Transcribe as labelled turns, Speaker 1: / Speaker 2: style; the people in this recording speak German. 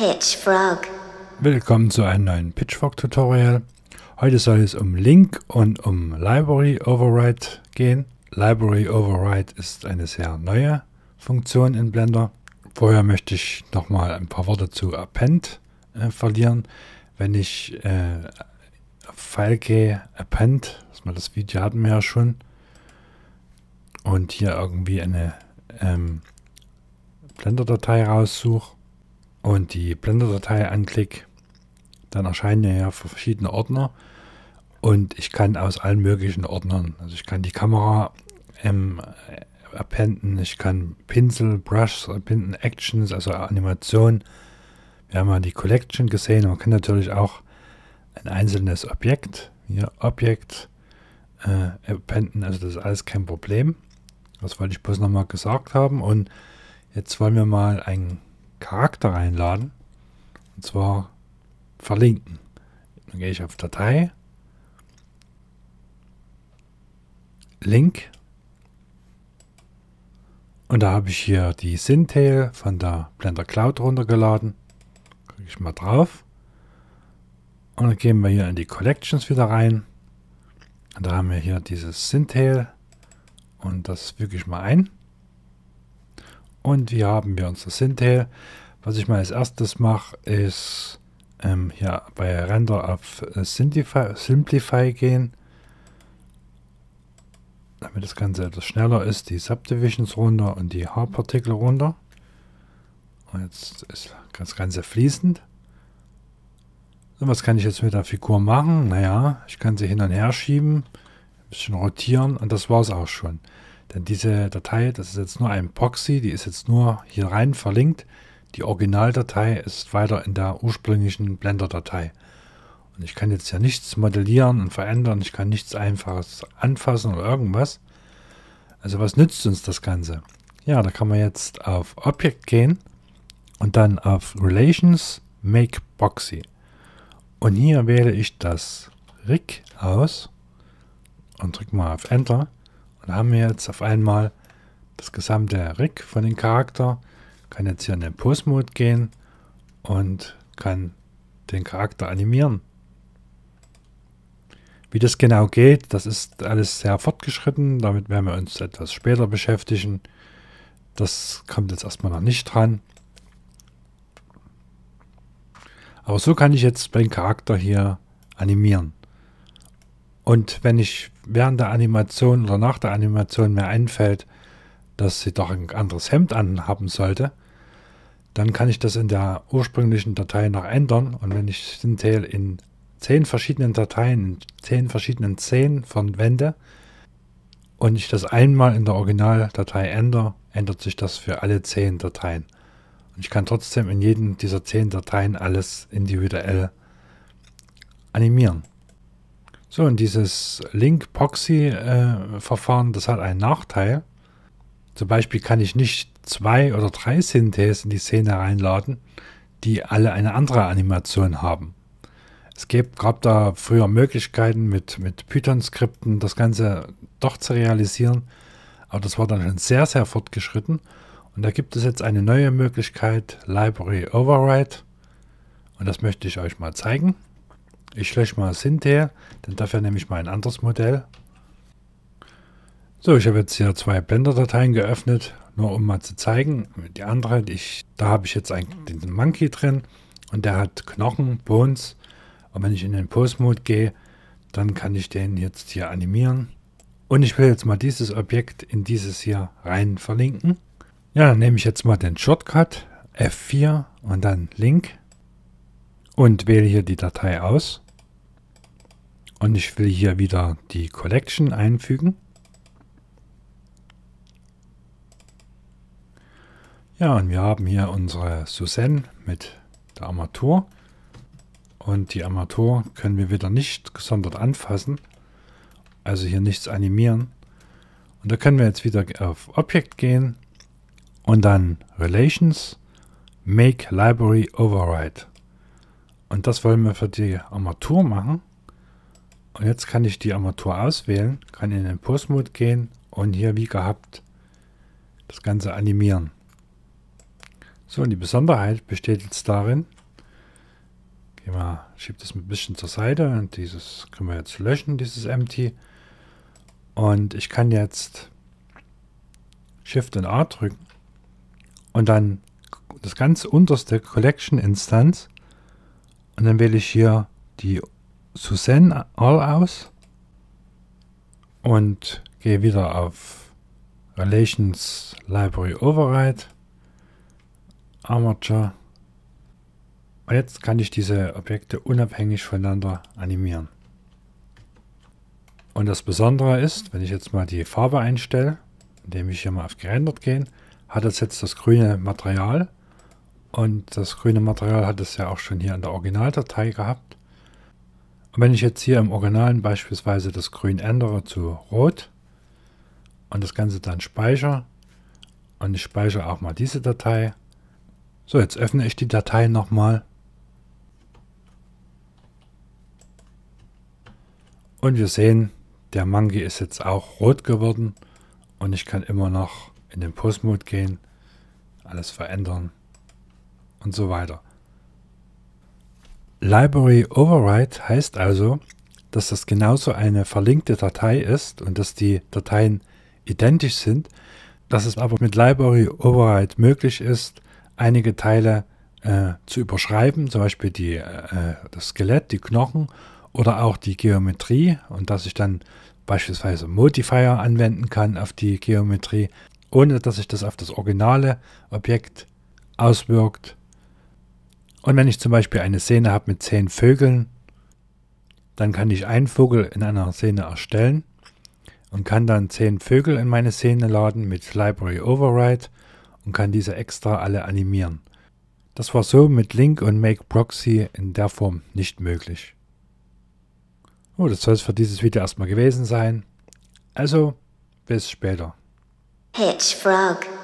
Speaker 1: Pitchfrog. Willkommen zu einem neuen Pitchfrog-Tutorial. Heute soll es um Link und um Library Override gehen. Library Override ist eine sehr neue Funktion in Blender. Vorher möchte ich noch mal ein paar Worte zu Append äh, verlieren. Wenn ich äh, auf File gehe, Append, das Video hatten wir ja schon, und hier irgendwie eine ähm, Blender-Datei raussuche, und die Blender-Datei anklicke, dann erscheinen ja verschiedene Ordner und ich kann aus allen möglichen Ordnern, also ich kann die Kamera ähm, appenden, ich kann Pinsel, Brushs appenden, Actions, also Animation. Wir haben ja die Collection gesehen, man kann natürlich auch ein einzelnes Objekt, hier Objekt, äh, appenden, also das ist alles kein Problem. Das wollte ich bloß nochmal gesagt haben und jetzt wollen wir mal ein Charakter einladen. Und zwar verlinken. Dann gehe ich auf Datei, Link. Und da habe ich hier die Syntail von der Blender Cloud runtergeladen. Klicke ich mal drauf. Und dann gehen wir hier in die Collections wieder rein. Und da haben wir hier dieses Syntail. Und das füge ich mal ein. Und hier haben wir unser Synthel. Was ich mal als erstes mache, ist ähm, hier bei Render auf äh, Simplify, Simplify gehen. Damit das Ganze etwas schneller ist, die Subdivisions runter und die Haarpartikel runter. Und jetzt ist das Ganze fließend. So, was kann ich jetzt mit der Figur machen? Naja, ich kann sie hin und her schieben, ein bisschen rotieren und das war es auch schon. Denn diese Datei, das ist jetzt nur ein Proxy, die ist jetzt nur hier rein verlinkt. Die Originaldatei ist weiter in der ursprünglichen Blender-Datei. Und ich kann jetzt ja nichts modellieren und verändern. Ich kann nichts Einfaches anfassen oder irgendwas. Also was nützt uns das Ganze? Ja, da kann man jetzt auf Object gehen und dann auf Relations Make Proxy. Und hier wähle ich das Rig aus und drücke mal auf Enter. Und da haben wir jetzt auf einmal das gesamte Rig von dem Charakter. Kann jetzt hier in den Post-Mode gehen und kann den Charakter animieren. Wie das genau geht, das ist alles sehr fortgeschritten. Damit werden wir uns etwas später beschäftigen. Das kommt jetzt erstmal noch nicht dran. Aber so kann ich jetzt meinen Charakter hier animieren. Und wenn ich während der Animation oder nach der Animation mir einfällt, dass sie doch ein anderes Hemd anhaben sollte, dann kann ich das in der ursprünglichen Datei noch ändern. Und wenn ich Syntail in zehn verschiedenen Dateien, in zehn verschiedenen Szenen verwende und ich das einmal in der Originaldatei ändere, ändert sich das für alle zehn Dateien. Und ich kann trotzdem in jedem dieser zehn Dateien alles individuell animieren. So, und dieses Link-Proxy-Verfahren, das hat einen Nachteil. Zum Beispiel kann ich nicht zwei oder drei Synthes in die Szene reinladen, die alle eine andere Animation haben. Es gab da früher Möglichkeiten, mit, mit Python-Skripten das Ganze doch zu realisieren, aber das war dann schon sehr, sehr fortgeschritten. Und da gibt es jetzt eine neue Möglichkeit, Library Override. Und das möchte ich euch mal zeigen. Ich schleche mal das hinterher, denn dafür nehme ich mal ein anderes Modell. So, ich habe jetzt hier zwei Blender-Dateien geöffnet, nur um mal zu zeigen. Die andere, die ich, da habe ich jetzt einen, den Monkey drin und der hat Knochen, Bones. Und wenn ich in den Post-Mode gehe, dann kann ich den jetzt hier animieren. Und ich will jetzt mal dieses Objekt in dieses hier rein verlinken. Ja, dann nehme ich jetzt mal den Shortcut F4 und dann Link und wähle hier die Datei aus. Und ich will hier wieder die Collection einfügen. Ja, und wir haben hier unsere Suzanne mit der Armatur. Und die Armatur können wir wieder nicht gesondert anfassen. Also hier nichts animieren. Und da können wir jetzt wieder auf Objekt gehen und dann Relations, Make Library Override. Und das wollen wir für die Armatur machen. Und jetzt kann ich die Armatur auswählen, kann in den Postmode gehen und hier wie gehabt das Ganze animieren. So, und die Besonderheit besteht jetzt darin, gehen wir, schiebt das ein bisschen zur Seite und dieses können wir jetzt löschen, dieses Empty. Und ich kann jetzt Shift und A drücken und dann das ganz unterste Collection Instance und dann wähle ich hier die Suzanne All aus und gehe wieder auf Relations Library Override, Armature. Und jetzt kann ich diese Objekte unabhängig voneinander animieren. Und das Besondere ist, wenn ich jetzt mal die Farbe einstelle, indem ich hier mal auf gerendert gehe, hat das jetzt das grüne Material und das grüne Material hat es ja auch schon hier in der Originaldatei gehabt. Und wenn ich jetzt hier im Originalen beispielsweise das Grün ändere zu Rot und das Ganze dann speichere und ich speichere auch mal diese Datei. So, jetzt öffne ich die Datei nochmal. Und wir sehen, der Monkey ist jetzt auch rot geworden und ich kann immer noch in den Postmode gehen, alles verändern und so weiter. Library Override heißt also, dass das genauso eine verlinkte Datei ist und dass die Dateien identisch sind, dass es aber mit Library Override möglich ist, einige Teile äh, zu überschreiben, zum Beispiel die, äh, das Skelett, die Knochen oder auch die Geometrie und dass ich dann beispielsweise Modifier anwenden kann auf die Geometrie, ohne dass sich das auf das originale Objekt auswirkt und wenn ich zum Beispiel eine Szene habe mit zehn Vögeln, dann kann ich einen Vogel in einer Szene erstellen und kann dann zehn Vögel in meine Szene laden mit Library Override und kann diese extra alle animieren. Das war so mit Link und Make Proxy in der Form nicht möglich. Oh, das soll es für dieses Video erstmal gewesen sein. Also, bis später. Hitch Frog.